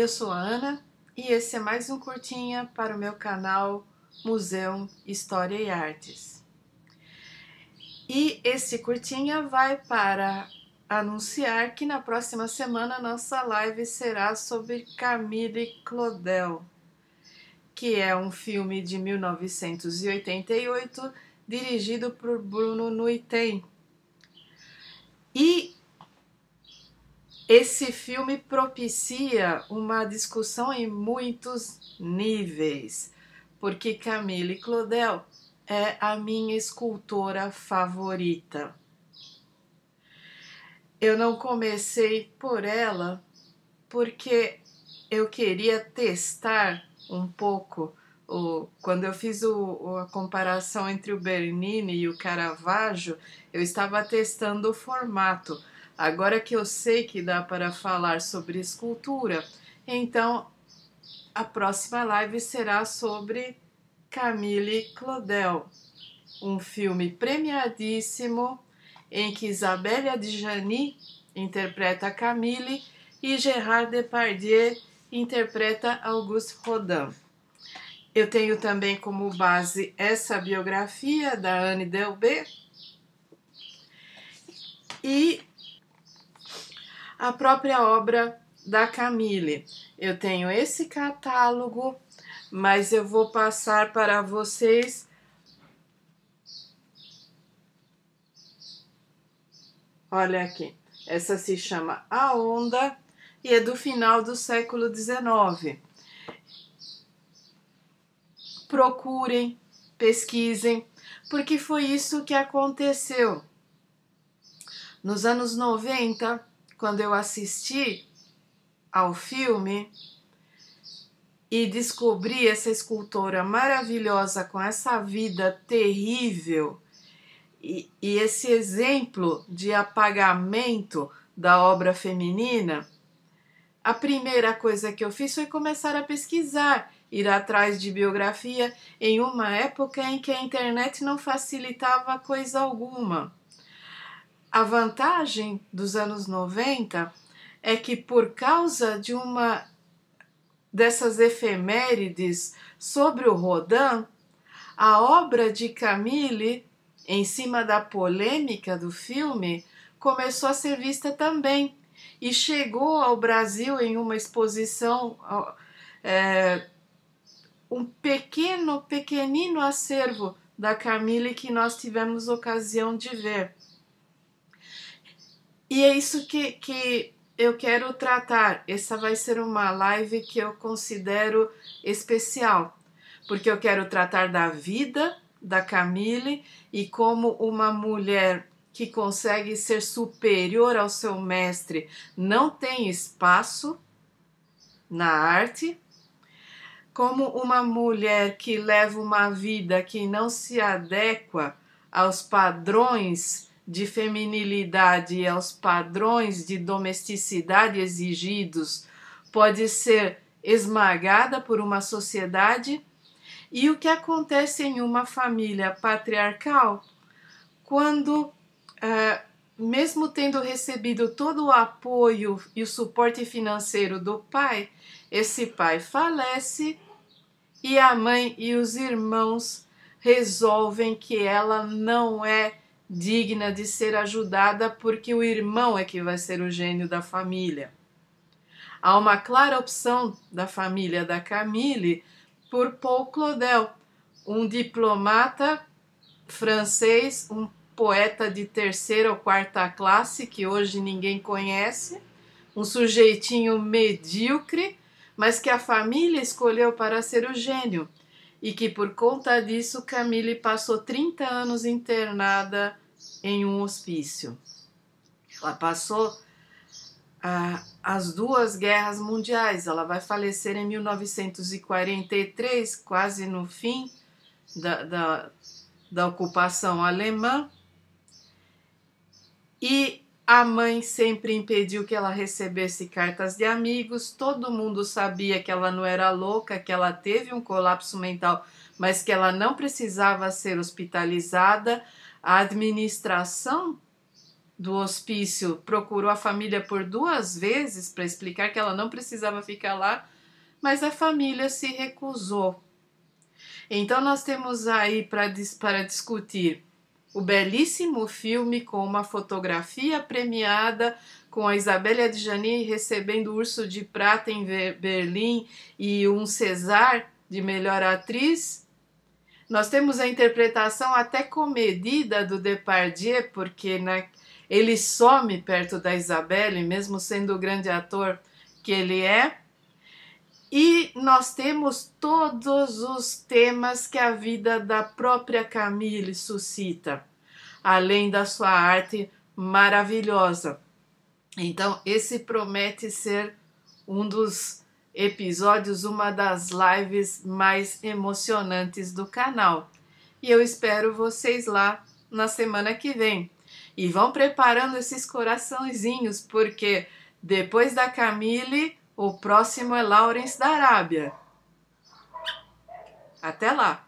Eu sou a Ana e esse é mais um curtinha para o meu canal Museu História e Artes. E esse curtinha vai para anunciar que na próxima semana nossa live será sobre Camille Claudel, que é um filme de 1988 dirigido por Bruno Nuitem. E esse filme propicia uma discussão em muitos níveis, porque Camille Claudel é a minha escultora favorita. Eu não comecei por ela porque eu queria testar um pouco o, quando eu fiz o, a comparação entre o Bernini e o Caravaggio, eu estava testando o formato Agora que eu sei que dá para falar sobre escultura, então a próxima live será sobre Camille Claudel, um filme premiadíssimo em que Isabella de Jani interpreta Camille e Gerard Depardieu interpreta Auguste Rodin. Eu tenho também como base essa biografia da Anne Delbé e a própria obra da Camille. Eu tenho esse catálogo, mas eu vou passar para vocês Olha aqui, essa se chama A Onda e é do final do século XIX. Procurem, pesquisem, porque foi isso que aconteceu. Nos anos 90, quando eu assisti ao filme e descobri essa escultora maravilhosa com essa vida terrível e, e esse exemplo de apagamento da obra feminina, a primeira coisa que eu fiz foi começar a pesquisar ir atrás de biografia em uma época em que a internet não facilitava coisa alguma. A vantagem dos anos 90 é que por causa de uma dessas efemérides sobre o Rodin, a obra de Camille, em cima da polêmica do filme, começou a ser vista também e chegou ao Brasil em uma exposição, é, um pequeno, pequenino acervo da Camille que nós tivemos ocasião de ver. E é isso que, que eu quero tratar. Essa vai ser uma live que eu considero especial, porque eu quero tratar da vida da Camille e como uma mulher que consegue ser superior ao seu mestre não tem espaço na arte, como uma mulher que leva uma vida que não se adequa aos padrões de feminilidade e aos padrões de domesticidade exigidos pode ser esmagada por uma sociedade? E o que acontece em uma família patriarcal quando, é, mesmo tendo recebido todo o apoio e o suporte financeiro do pai, esse pai falece e a mãe e os irmãos resolvem que ela não é digna de ser ajudada porque o irmão é que vai ser o gênio da família. Há uma clara opção da família da Camille por Paul Claudel, um diplomata francês, um poeta de terceira ou quarta classe que hoje ninguém conhece, um sujeitinho medíocre, mas que a família escolheu para ser o gênio e que por conta disso Camille passou 30 anos internada em um hospício. Ela passou ah, as duas guerras mundiais. Ela vai falecer em 1943, quase no fim da, da, da ocupação alemã. E a mãe sempre impediu que ela recebesse cartas de amigos, todo mundo sabia que ela não era louca, que ela teve um colapso mental, mas que ela não precisava ser hospitalizada. A administração do hospício procurou a família por duas vezes para explicar que ela não precisava ficar lá, mas a família se recusou. Então, nós temos aí para discutir o belíssimo filme com uma fotografia premiada com a de Adjani recebendo o Urso de Prata em Berlim e um César de melhor atriz. Nós temos a interpretação até comedida do Depardieu, porque ele some perto da Isabelle, mesmo sendo o grande ator que ele é. E nós temos todos os temas que a vida da própria Camille suscita além da sua arte maravilhosa. Então, esse promete ser um dos episódios, uma das lives mais emocionantes do canal. E eu espero vocês lá na semana que vem. E vão preparando esses coraçõezinhos, porque depois da Camille, o próximo é Lawrence da Arábia. Até lá!